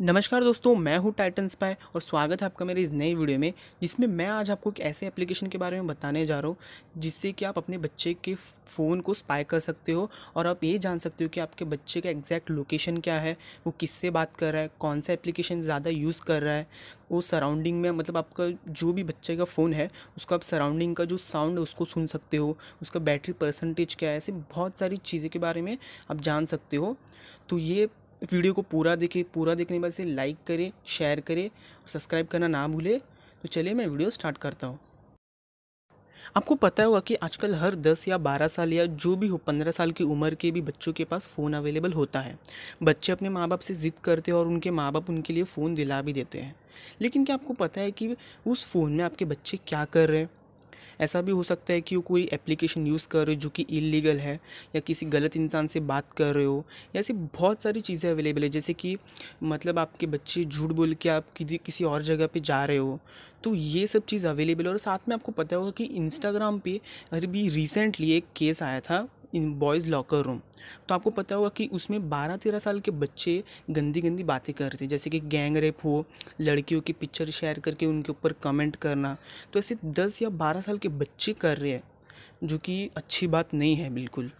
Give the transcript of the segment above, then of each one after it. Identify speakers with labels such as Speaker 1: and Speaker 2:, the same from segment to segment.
Speaker 1: नमस्कार दोस्तों मैं हूं टाइटन स्पाई और स्वागत है आपका मेरे इस नए वीडियो में जिसमें मैं आज आपको एक ऐसे एप्लीकेशन के बारे में बताने जा रहा हूं जिससे कि आप अपने बच्चे के फ़ोन को स्पाई कर सकते हो और आप ये जान सकते हो कि आपके बच्चे का एग्जैक्ट लोकेशन क्या है वो किससे बात कर रहा है कौन सा एप्लीकेशन ज़्यादा यूज़ कर रहा है वो सराउंडिंग में मतलब आपका जो भी बच्चे का फ़ोन है उसका आप सराउंडिंग का जो साउंड है उसको सुन सकते हो उसका बैटरी परसेंटेज क्या है ऐसे बहुत सारी चीज़ें के बारे में आप जान सकते हो तो ये वीडियो को पूरा देखें पूरा देखने के बाद इसे लाइक करें शेयर करें और सब्सक्राइब करना ना भूलें तो चलिए मैं वीडियो स्टार्ट करता हूँ आपको पता होगा कि आजकल हर 10 या 12 साल या जो भी हो 15 साल की उम्र के भी बच्चों के पास फ़ोन अवेलेबल होता है बच्चे अपने माँ बाप से ज़िद करते हैं और उनके माँ बाप उनके लिए फ़ोन दिला भी देते हैं लेकिन क्या आपको पता है कि उस फ़ोन में आपके बच्चे क्या कर रहे हैं ऐसा भी हो सकता है कि वो कोई एप्लीकेशन यूज़ कर रहे हो जो कि इलीगल है या किसी गलत इंसान से बात कर रहे हो या ऐसी बहुत सारी चीज़ें अवेलेबल है जैसे कि मतलब आपके बच्चे झूठ बोल के आप किसी किसी और जगह पे जा रहे हो तो ये सब चीज़ अवेलेबल है और साथ में आपको पता होगा कि इंस्टाग्राम पे अभी रिसेंटली एक केस आया था इन बॉयज़ लॉकर रूम तो आपको पता होगा कि उसमें बारह तेरह साल के बच्चे गंदी गंदी बातें करते हैं जैसे कि गैंग रेप हो लड़कियों की पिक्चर शेयर करके उनके ऊपर कमेंट करना तो ऐसे दस या बारह साल के बच्चे कर रहे हैं जो कि अच्छी बात नहीं है बिल्कुल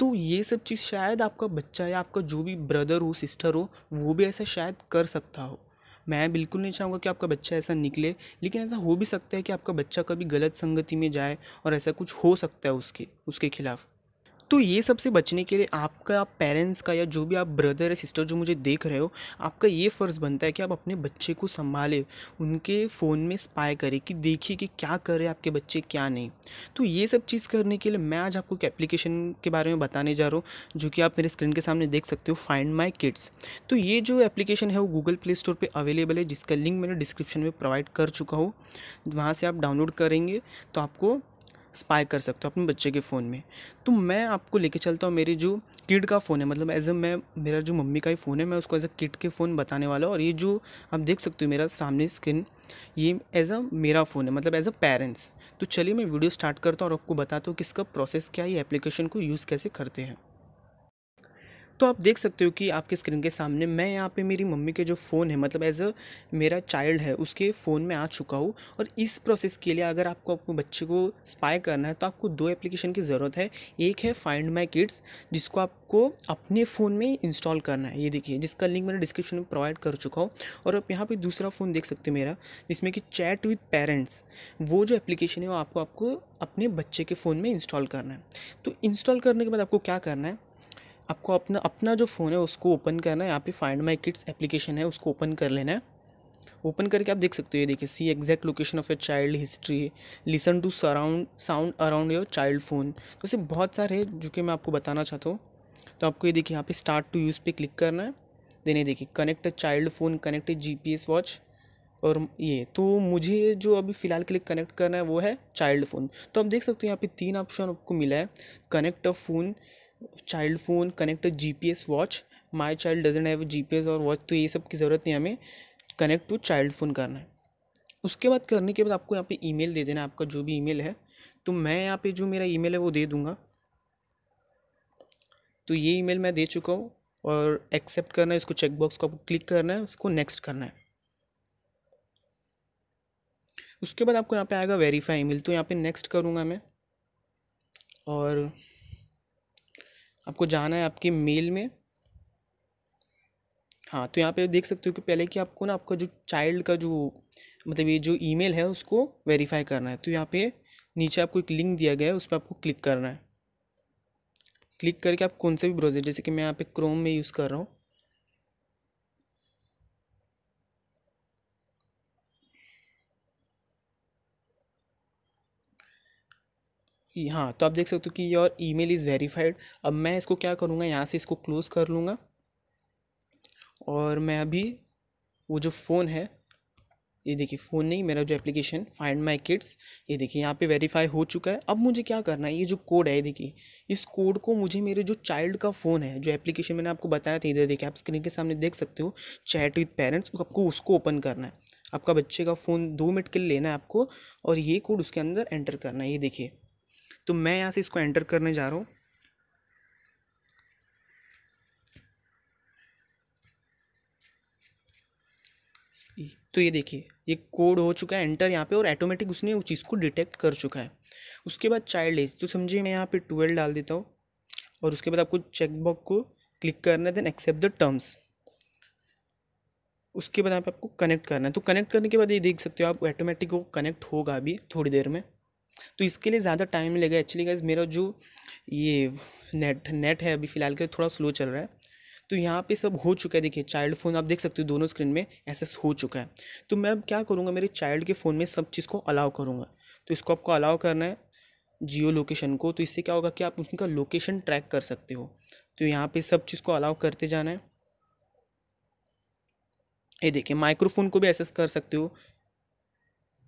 Speaker 1: तो ये सब चीज़ शायद आपका बच्चा या आपका जो भी ब्रदर हो सिस्टर हो वो भी ऐसा शायद कर सकता हो मैं बिल्कुल नहीं चाहूँगा कि आपका बच्चा ऐसा निकले लेकिन ऐसा हो भी सकता है कि आपका बच्चा कभी गलत संगति में जाए और ऐसा कुछ हो सकता है उसके उसके खिलाफ़ तो ये सब से बचने के लिए आपका पेरेंट्स का या जो भी आप ब्रदर या सिस्टर जो मुझे देख रहे हो आपका ये फ़र्ज़ बनता है कि आप अपने बच्चे को संभालें उनके फ़ोन में स्पाई करें कि देखिए कि क्या कर रहे हैं आपके बच्चे क्या नहीं तो ये सब चीज़ करने के लिए मैं आज आपको एक एप्लीकेशन के बारे में बताने जा रहा हूँ जो कि आप मेरे स्क्रीन के सामने देख सकते हो फाइंड माई किड्स तो ये जो एप्लीकेशन है वो गूगल प्ले स्टोर पर अवेलेबल है जिसका लिंक मैंने डिस्क्रिप्शन में प्रोवाइड कर चुका हूँ वहाँ से आप डाउनलोड करेंगे तो आपको स्पाई कर सकते हो अपने बच्चे के फ़ोन में तो मैं आपको लेके चलता हूँ मेरी जो किड का फ़ोन है मतलब एज अ मैं मेरा जो मम्मी का ही फ़ोन है मैं उसको एज अ किड के फ़ोन बताने वाला हूँ और ये जो आप देख सकते हो मेरा सामने स्क्रीन ये एज अ मेरा फ़ोन है मतलब एज अ पेरेंट्स तो चलिए मैं वीडियो स्टार्ट करता हूँ और आपको बताता हूँ कि इसका प्रोसेस क्या है ये एप्लीकेशन को यूज़ कैसे करते हैं तो आप देख सकते हो कि आपके स्क्रीन के सामने मैं यहाँ पे मेरी मम्मी के जो फ़ोन है मतलब एज अ मेरा चाइल्ड है उसके फ़ोन में आ चुका हूँ और इस प्रोसेस के लिए अगर आपको अपने बच्चे को स्पाई करना है तो आपको दो एप्लीकेशन की ज़रूरत है एक है फाइंड माई किड्स जिसको आपको अपने फ़ोन में इंस्टॉल करना है ये देखिए जिसका लिंक मैंने डिस्क्रिप्शन में प्रोवाइड कर चुका हूँ और आप यहाँ पर दूसरा फ़ोन देख सकते हो मेरा जिसमें कि चैट विथ पेरेंट्स वो जो एप्लीकेशन है वो आपको आपको अपने बच्चे के फ़ोन में इंस्टॉल करना है तो इंस्टॉल करने के बाद आपको क्या करना है आपको अपना अपना जो फ़ोन है उसको ओपन करना है यहाँ पे फाइंड माई किड्स एप्लीकेशन है उसको ओपन कर लेना है ओपन करके आप देख सकते हो ये देखिए see exact location of a child history listen to surround sound around your child phone तो ऐसे बहुत सारे हैं जो कि मैं आपको बताना चाहता हूँ तो आपको ये देखिए यहाँ पे स्टार्ट टू यूज़ पे क्लिक करना है देन ये देखिए connect a child phone connect a G P S watch और ये तो मुझे जो अभी फ़िलहाल के लिए कनेक्ट करना है वो है चाइल्ड फ़ोन तो आप देख सकते हो यहाँ पे तीन ऑप्शन आपको मिला है connect a phone child phone connect G P S watch my child doesn't have G P S और वॉच तो ये सब की ज़रूरत नहीं हमें कनेक्ट टू चाइल्ड फ़ोन करना है उसके बाद करने के बाद आपको यहाँ पे ईमेल दे देना आपका जो भी ईमेल है तो मैं यहाँ पे जो मेरा ईमेल है वो दे दूँगा तो ये ईमेल मैं दे चुका हूँ और एक्सेप्ट करना है इसको चेकबॉक्स को आपको क्लिक करना है उसको नेक्स्ट करना है उसके बाद आपको यहाँ पे आएगा वेरीफाई ईमेल तो यहाँ पे नेक्स्ट करूँगा मैं और आपको जाना है आपके मेल में हाँ तो यहाँ पे देख सकते हो कि पहले कि आपको ना आपका जो चाइल्ड का जो मतलब ये जो ईमेल है उसको वेरीफाई करना है तो यहाँ पे नीचे आपको एक लिंक दिया गया है उस पर आपको क्लिक करना है क्लिक करके आप कौन सा भी ब्राउज़र जैसे कि मैं यहाँ पे क्रोम में यूज़ कर रहा हूँ हाँ तो आप देख सकते हो कि योर ईमेल इज़ वेरीफाइड अब मैं इसको क्या करूँगा यहाँ से इसको क्लोज़ कर लूँगा और मैं अभी वो जो फ़ोन है ये देखिए फ़ोन नहीं मेरा जो एप्लीकेशन फाइंड माय किड्स ये देखिए यहाँ पे वेरीफाई हो चुका है अब मुझे क्या करना है ये जो कोड है ये देखिए इस कोड को मुझे मेरे जो चाइल्ड का फ़ोन है जो एप्लीकेशन मैंने आपको बताया था इधर देखिए आप स्क्रीन के सामने देख सकते हो चैट विद पेरेंट्स आपको उसको ओपन करना है आपका बच्चे का फ़ोन दो मिनट के लिए लेना है आपको और ये कोड उसके अंदर एंटर करना है ये देखिए तो मैं यहाँ से इसको एंटर करने जा रहा हूँ तो ये देखिए ये कोड हो चुका है एंटर यहाँ पे और ऑटोमेटिक उसने उस चीज़ को डिटेक्ट कर चुका है उसके बाद चाइल्ड एज तो समझिए मैं यहाँ पे ट्वेल्व डाल देता हूँ और उसके बाद आपको चेकबॉक को क्लिक करना है देन एक्सेप्ट द टर्म्स उसके बाद यहाँ पे आपको कनेक्ट करना है तो कनेक्ट करने के बाद ये देख सकते हो आप ऑटोमेटिक वो कनेक्ट होगा अभी थोड़ी देर में तो इसके लिए ज़्यादा टाइम लगेगा एक्चुअली गाइज मेरा जो ये नेट नेट है अभी फ़िलहाल के थोड़ा स्लो चल रहा है तो यहाँ पे सब हो चुका है देखिए चाइल्ड फ़ोन आप देख सकते हो दोनों स्क्रीन में एसेस हो चुका है तो मैं अब क्या करूँगा मेरे चाइल्ड के फ़ोन में सब चीज़ को अलाउ करूँगा तो इसको आपको अलाउ करना है जियो लोकेशन को तो इससे क्या होगा कि आप उनका लोकेशन ट्रैक कर सकते हो तो यहाँ पे सब चीज़ को अलाउ करते जाना है ये देखिए माइक्रोफोन को भी एसेस कर सकते हो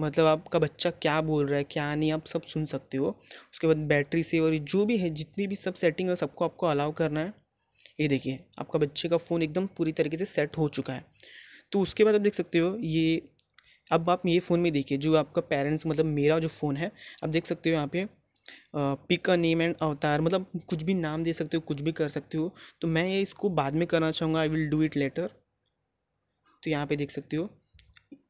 Speaker 1: मतलब आपका बच्चा क्या बोल रहा है क्या नहीं आप सब सुन सकते हो उसके बाद बैटरी सेवर जो भी है जितनी भी सब सेटिंग है सबको आपको अलाउ करना है ये देखिए आपका बच्चे का फ़ोन एकदम पूरी तरीके से सेट हो चुका है तो उसके बाद आप देख सकते हो ये अब आप ये फ़ोन में देखिए जो आपका पेरेंट्स मतलब मेरा जो फ़ोन है आप देख सकते हो यहाँ पे पिक अ नेम एंड अवतार मतलब कुछ भी नाम दे सकते हो कुछ भी कर सकते हो तो मैं ये इसको बाद में करना चाहूँगा I will do it later तो यहाँ पे देख सकते हो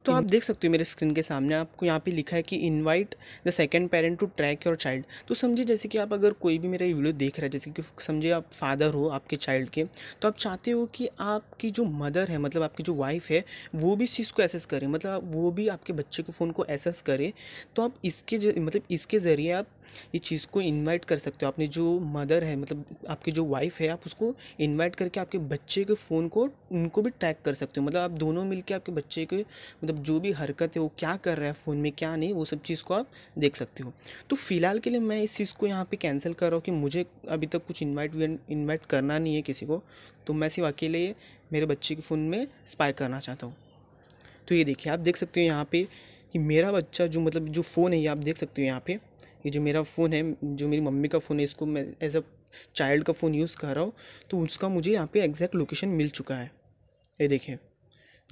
Speaker 1: तो आप देख सकते हो मेरे स्क्रीन के सामने आपको यहाँ पे लिखा है कि invite the second parent to track your child तो समझिए जैसे कि आप अगर कोई भी मेरा ये वीडियो देख रहा है जैसे कि समझिए आप फादर हो आपके चाइल्ड के तो आप चाहते हो कि आपकी जो मदर है मतलब आपकी जो वाइफ है वो भी इस चीज़ को एसेस करें मतलब वो भी आपके बच्चे के फ़ोन को एसेस करें तो आप इसके मतलब इसके ज़रिए आप ये चीज़ को इन्वाइट कर सकते हो आपने जो मदर है मतलब आपकी जो वाइफ है आप उसको इन्वाइट करके आपके बच्चे के फ़ोन को उनको भी ट्रैक कर सकते हो मतलब आप दोनों मिलके आपके बच्चे के मतलब जो भी हरकत है वो क्या कर रहा है फ़ोन में क्या नहीं वो सब चीज़ को आप देख सकते हो तो फ़िलहाल के लिए मैं इस चीज़ को यहाँ पे कैंसिल कर रहा हूँ कि मुझे अभी तक कुछ इनवाइट इनवाइट करना नहीं है किसी को तो मैं सिर्फ अकेले मेरे बच्चे के फ़ोन में स्पाई करना चाहता हूँ तो ये देखिए आप देख सकते हो यहाँ पर कि मेरा बच्चा जो मतलब जो फ़ोन है ये आप देख सकते हो यहाँ पर ये जो मेरा फ़ोन है जो मेरी मम्मी का फ़ोन है इसको मैं एज अ चाइल्ड का फ़ोन यूज़ कर रहा हूँ तो उसका मुझे यहाँ पे एग्जैक्ट लोकेशन मिल चुका है ये देखिए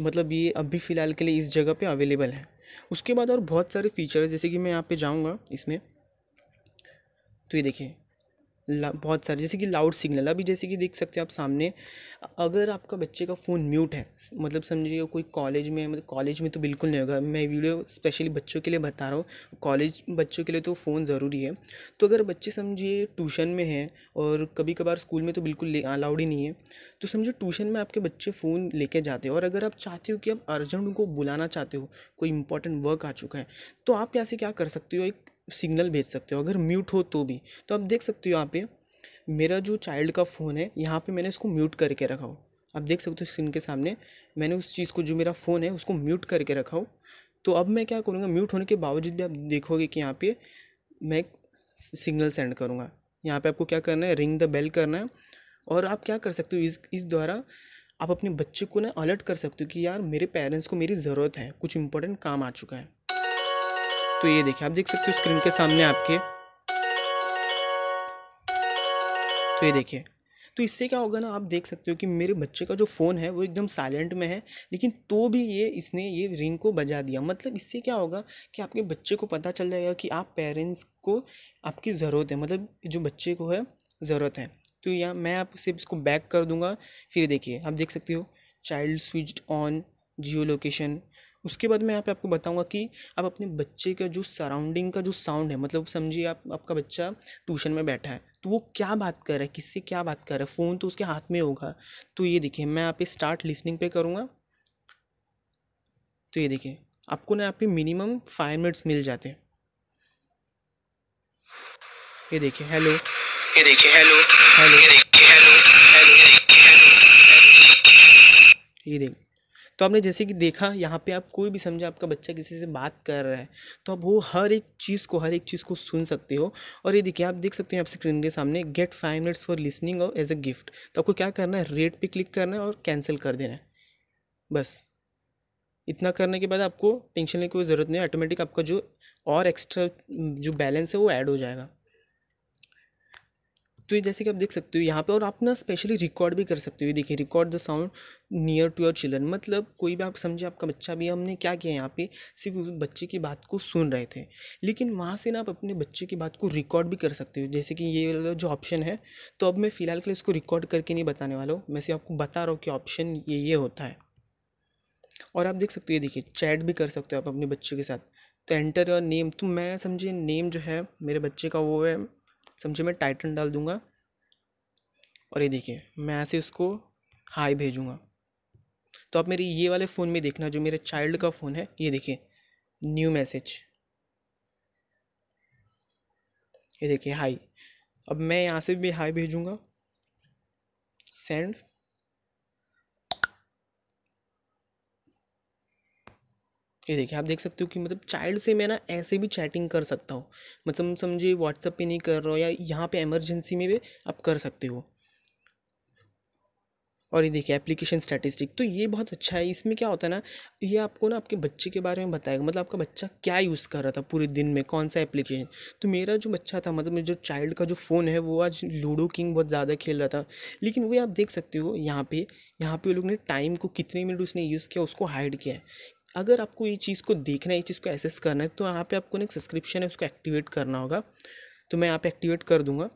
Speaker 1: मतलब ये अभी फ़िलहाल के लिए इस जगह पे अवेलेबल है उसके बाद और बहुत सारे फीचर जैसे कि मैं यहाँ पे जाऊँगा इसमें तो ये देखिए बहुत सारे जैसे कि लाउड सिग्नल अभी जैसे कि देख सकते हैं आप सामने अगर आपका बच्चे का फ़ोन म्यूट है मतलब समझिए कोई कॉलेज में मतलब कॉलेज में तो बिल्कुल नहीं होगा मैं वीडियो स्पेशली बच्चों के लिए बता रहा हूँ कॉलेज बच्चों के लिए तो फ़ोन ज़रूरी है तो अगर बच्चे समझिए ट्यूशन में हैं और कभी कभार स्कूल में तो बिल्कुल अलाउड ही नहीं है तो समझिए ट्यूशन में आपके बच्चे फ़ोन लेके जाते हो और अगर आप चाहते हो कि आप अर्जेंट उनको बुलाना चाहते हो कोई इंपॉर्टेंट वर्क आ चुका है तो आप यहाँ से क्या कर सकते हो एक सिग्नल भेज सकते हो अगर म्यूट हो तो भी तो आप देख सकते हो यहाँ पे मेरा जो चाइल्ड का फ़ोन है यहाँ पे मैंने इसको म्यूट करके रखा हो आप देख सकते हो स्क्रीन के सामने मैंने उस चीज़ को जो मेरा फ़ोन है उसको म्यूट करके रखा हो तो अब मैं क्या करूँगा म्यूट होने के बावजूद भी आप देखोगे कि यहाँ पे मैं सिग्नल सेंड करूँगा यहाँ पे आपको क्या करना है रिंग द बेल करना है और आप क्या कर सकते हो इस इस द्वारा आप अपने बच्चे को ना अलर्ट कर सकते हो कि यार मेरे पेरेंट्स को मेरी ज़रूरत है कुछ इंपॉर्टेंट काम आ चुका है तो ये देखिए आप देख सकते हो स्क्रीन के सामने आपके तो ये देखिए तो इससे क्या होगा ना आप देख सकते हो कि मेरे बच्चे का जो फ़ोन है वो एकदम साइलेंट में है लेकिन तो भी ये इसने ये रिंग को बजा दिया मतलब इससे क्या होगा कि आपके बच्चे को पता चल जाएगा कि आप पेरेंट्स को आपकी ज़रूरत है मतलब जो बच्चे को है ज़रूरत है तो या मैं आप सिर्फ इसको बैक कर दूंगा फिर देखिए आप देख सकते हो child switch on geo location उसके बाद मैं यहाँ पे आपको बताऊँगा कि आप अपने बच्चे का जो सराउंडिंग का जो साउंड है मतलब समझिए आप आपका बच्चा ट्यूशन में बैठा है तो वो क्या बात कर रहा है किससे क्या बात कर रहा है फ़ोन तो उसके हाथ में होगा तो ये देखिए मैं यहाँ पे स्टार्ट लिसनिंग पे करूँगा तो ये देखिए आपको ना यहाँ पे मिनिमम फाइव मिनट्स मिल जाते हैं ये देखिए हेलो ये देखिए हेलो हेलो ये देखिए हेलो हेलो ये देखिए तो आपने जैसे कि देखा यहाँ पे आप कोई भी समझा आपका बच्चा किसी से बात कर रहा है तो आप वो हर एक चीज़ को हर एक चीज़ को सुन सकते हो और ये देखिए आप देख सकते हैं आप स्क्रीन के सामने get five minutes for listening और एज अ गिफ्ट तो आपको क्या करना है रेट पर क्लिक करना है और कैंसिल कर देना है बस इतना करने के बाद आपको टेंशन लेने की कोई ज़रूरत नहीं है ऑटोमेटिक आपका जो और एक्स्ट्रा जो बैलेंस है वो ऐड हो जाएगा तो ये जैसे कि आप देख सकते हो यहाँ पे और आप ना स्पेशली रिकॉर्ड भी कर सकते हो ये देखिए record the sound near to your children मतलब कोई भी आप समझे आपका बच्चा भी हमने क्या किया यहाँ पे सिर्फ उस बच्चे की बात को सुन रहे थे लेकिन वहाँ से ना आप अपने बच्चे की बात को रिकॉर्ड भी कर सकते हो जैसे कि ये जो ऑप्शन है तो अब मैं फ़िलहाल के लिए इसको रिकॉर्ड करके नहीं बताने वाला हूँ मैं सिर्फ आपको बता रहा हूँ कि ऑप्शन ये ये होता है और आप देख सकते हो ये देखिए चैट भी कर सकते हो आप अपने बच्चे के साथ तो एंटर योर नेम तो मैं समझिए नेम जो है मेरे बच्चे का वो है समझिए मैं टाइटन डाल दूंगा और ये देखिए मैं ऐसे इसको हाई भेजूँगा तो आप मेरे ये वाले फ़ोन में देखना जो मेरे चाइल्ड का फ़ोन है ये देखिए न्यू मैसेज ये देखिए हाई अब मैं यहाँ से भी हाई भेजूँगा सेंड ये देखिए आप देख सकते हो कि मतलब चाइल्ड से मैं ना ऐसे भी चैटिंग कर सकता हूँ मतलब समझिए व्हाट्सअप पे नहीं कर रहा हो या यहाँ पे एमरजेंसी में भी आप कर सकते हो और ये देखिए एप्लीकेशन स्टैटिस्टिक तो ये बहुत अच्छा है इसमें क्या होता है ना ये आपको ना आपके बच्चे के बारे में बताएगा मतलब आपका बच्चा क्या यूज़ कर रहा था पूरे दिन में कौन सा एप्लीकेशन तो मेरा जो बच्चा था मतलब जो चाइल्ड का जो फ़ोन है वो आज लूडो किंग बहुत ज़्यादा खेल रहा था लेकिन वो आप देख सकते हो यहाँ पे यहाँ पे वो लोग ने टाइम को कितने मिनट उसने यूज़ किया उसको हाइड किया है अगर आपको ये चीज़ को देखना है ये चीज़ को एसेस करना है तो यहाँ पे आपको ना एक सब्सक्रिप्शन है उसको एक्टिवेट करना होगा तो मैं यहाँ पे एक्टिवेट कर दूँगा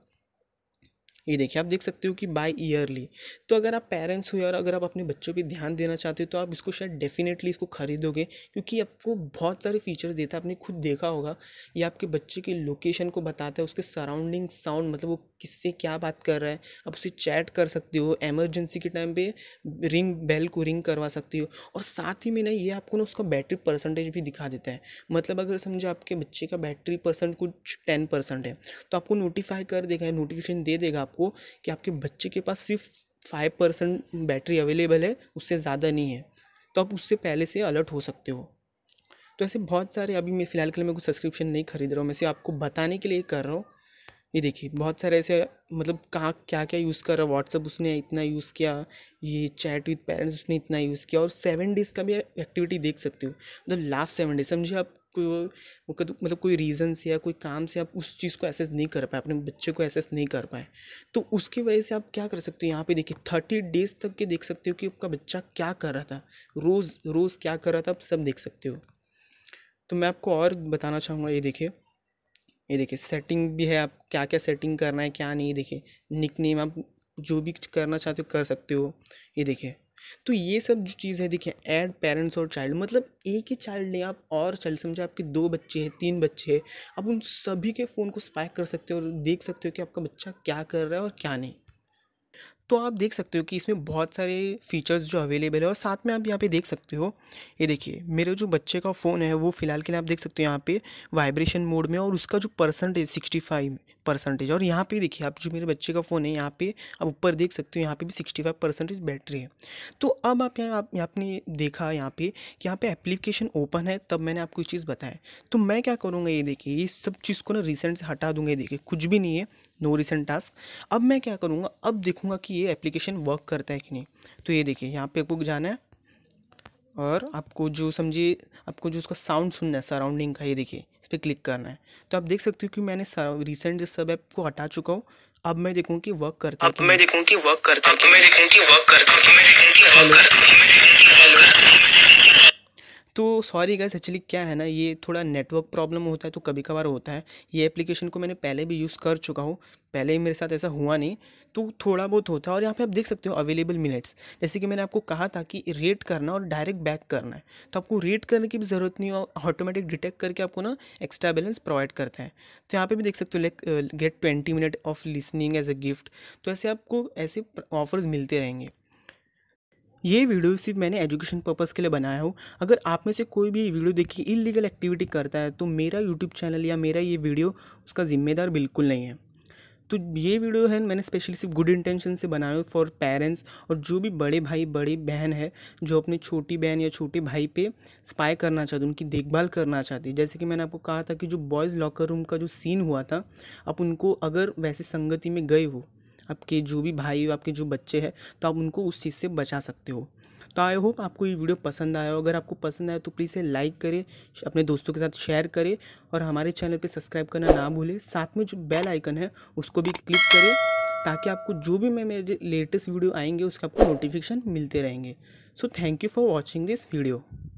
Speaker 1: ये देखिए आप देख सकते हो कि बाय ईयरली तो अगर आप पेरेंट्स हो और अगर आप अपने बच्चों पे ध्यान देना चाहते हो तो आप इसको शायद डेफिनेटली इसको खरीदोगे क्योंकि आपको बहुत सारे फीचर्स देता है आपने खुद देखा होगा ये आपके बच्चे की लोकेशन को बताता है उसके सराउंडिंग साउंड मतलब वो किससे क्या बात कर रहा है आप उसे चैट कर सकते हो एमरजेंसी के टाइम पर रिंग बेल को रिंग करवा सकते हो और साथ ही में ना ये आपको ना उसका बैटरी परसेंटेज भी दिखा देता है मतलब अगर समझो आपके बच्चे का बैटरी परसेंट कुछ टेन परसेंट है तो आपको नोटिफाई कर देगा नोटिफिकेशन दे देगा आपको कि आपके बच्चे के पास सिर्फ फाइव परसेंट बैटरी अवेलेबल है उससे ज़्यादा नहीं है तो आप उससे पहले से अलर्ट हो सकते हो तो ऐसे बहुत सारे अभी मैं फ़िलहाल के लिए मैं कुछ सब्सक्रिप्शन नहीं खरीद रहा हूँ मैं से आपको बताने के लिए कर रहा हूँ ये देखिए बहुत सारे ऐसे मतलब कहाँ क्या क्या यूज़ कर रहा व्हाट्सअप उसने इतना यूज़ किया ये चैट विद पेरेंट्स उसने इतना यूज़ किया और सेवन डेज़ का भी एक्टिविटी देख सकते हो मतलब लास्ट सेवन डेज समझिए आप कोई मतलब कोई रीज़न से या कोई काम से आप उस चीज़ को एसेस नहीं कर पाए अपने बच्चे को एसेस नहीं कर पाए तो उसकी वजह से आप क्या कर सकते हो यहाँ पे देखिए थर्टी डेज तक के देख सकते हो कि आपका बच्चा क्या कर रहा था रोज़ रोज़ क्या कर रहा था आप सब देख सकते हो तो मैं आपको और बताना चाहूँगा ये देखिए ये देखिए सेटिंग भी है आप क्या क्या सेटिंग करना है क्या नहीं देखिए निक नेम आप जो भी करना चाहते हो कर सकते हो ये देखिए तो ये सब जो चीज़ है देखिए एड पेरेंट्स और चाइल्ड मतलब एक ही चाइल्ड ने आप और चाइल्ड समझे आपके दो बच्चे हैं तीन बच्चे हैं आप उन सभी के फ़ोन को स्पाइक कर सकते हो और देख सकते हो कि आपका बच्चा क्या कर रहा है और क्या नहीं तो आप देख सकते हो कि इसमें बहुत सारे फीचर्स जो अवेलेबल है और साथ में आप यहाँ पे देख सकते हो ये देखिए मेरे जो बच्चे का फ़ोन है वो फ़िलहाल के लिए आप देख सकते हो यहाँ पे वाइब्रेशन मोड में और उसका जो परसेंटेज सिक्सटी फाइव परसेंटेज और यहाँ पे देखिए आप जो मेरे बच्चे का फ़ोन है यहाँ पे आप ऊपर देख सकते हो यहाँ पे भी सिक्सटी फाइव परसेंटेज बैटरी है तो अब आप यहाँ आप आपने देखा यहाँ पे कि यहाँ पे एप्लीकेशन ओपन है तब मैंने आपको ये चीज़ बताया तो मैं क्या करूँगा ये देखिए ये सब चीज़ को ना रिसेंट से हटा दूँगा ये देखिए कुछ भी नहीं है नो रिसेंट टास्क अब मैं क्या करूँगा अब देखूँगा कि ये एप्लीकेशन वर्क करता है कि नहीं तो ये देखिए यहाँ पे आपको जाना है और आपको जो समझिए आपको जो उसका साउंड सुनना है सराउंडिंग का ये देखिए इस पर क्लिक करना है तो आप देख सकते हो कि मैंने रिसेंट जिस सब ऐप को हटा चुका हूँ अब मैं देखूँ कि वर्क करता अब मैं देखूँ कि वर्क करता अब मैं देखूँ कि वर्क करता मैं देखूँ कि वर्क करता तो सॉरी गैस एक्चुअली क्या है ना ये थोड़ा नेटवर्क प्रॉब्लम होता है तो कभी कभार होता है ये एप्लीकेशन को मैंने पहले भी यूज़ कर चुका हूँ पहले ही मेरे साथ ऐसा हुआ नहीं तो थोड़ा बहुत होता है और यहाँ पे आप देख सकते हो अवेलेबल मिनट्स जैसे कि मैंने आपको कहा था कि रेट करना और डायरेक्ट बैक करना है तो आपको रेट करने की भी ज़रूरत नहीं और ऑटोमेटिक डिटेक्ट करके आपको ना एक्स्ट्रा बैलेंस प्रोवाइड करता है तो यहाँ पर भी देख सकते हो like get twenty minute of listening as a gift तो ऐसे आपको ऐसे ऑफर्स मिलते रहेंगे ये वीडियो सिर्फ मैंने एजुकेशन पर्पज़ के लिए बनाया हूँ अगर आप में से कोई भी वीडियो देखिए इलीगल एक्टिविटी करता है तो मेरा यूट्यूब चैनल या मेरा ये वीडियो उसका ज़िम्मेदार बिल्कुल नहीं है तो ये वीडियो है मैंने स्पेशली सिर्फ गुड इंटेंशन से बनाया हुआ फॉर पेरेंट्स और जो भी बड़े भाई बड़ी बहन है जो अपने छोटी बहन या छोटे भाई पे स्पाई करना चाहते उनकी देखभाल करना चाहती जैसे कि मैंने आपको कहा था कि जो बॉयज़ लॉकर रूम का जो सीन हुआ था आप उनको अगर वैसे संगति में गए हो आपके जो भी भाई आपके जो बच्चे हैं तो आप उनको उस चीज़ से बचा सकते हो तो आई होप आपको ये वीडियो पसंद आया हो अगर आपको पसंद आया तो प्लीज़ इसे लाइक करें अपने दोस्तों के साथ शेयर करें और हमारे चैनल पे सब्सक्राइब करना ना भूलें साथ में जो बेल आइकन है उसको भी क्लिक करें ताकि आपको जो भी मैं मेरे लेटेस्ट वीडियो आएंगे उसका आपको नोटिफिकेशन मिलते रहेंगे so thank you for watching this video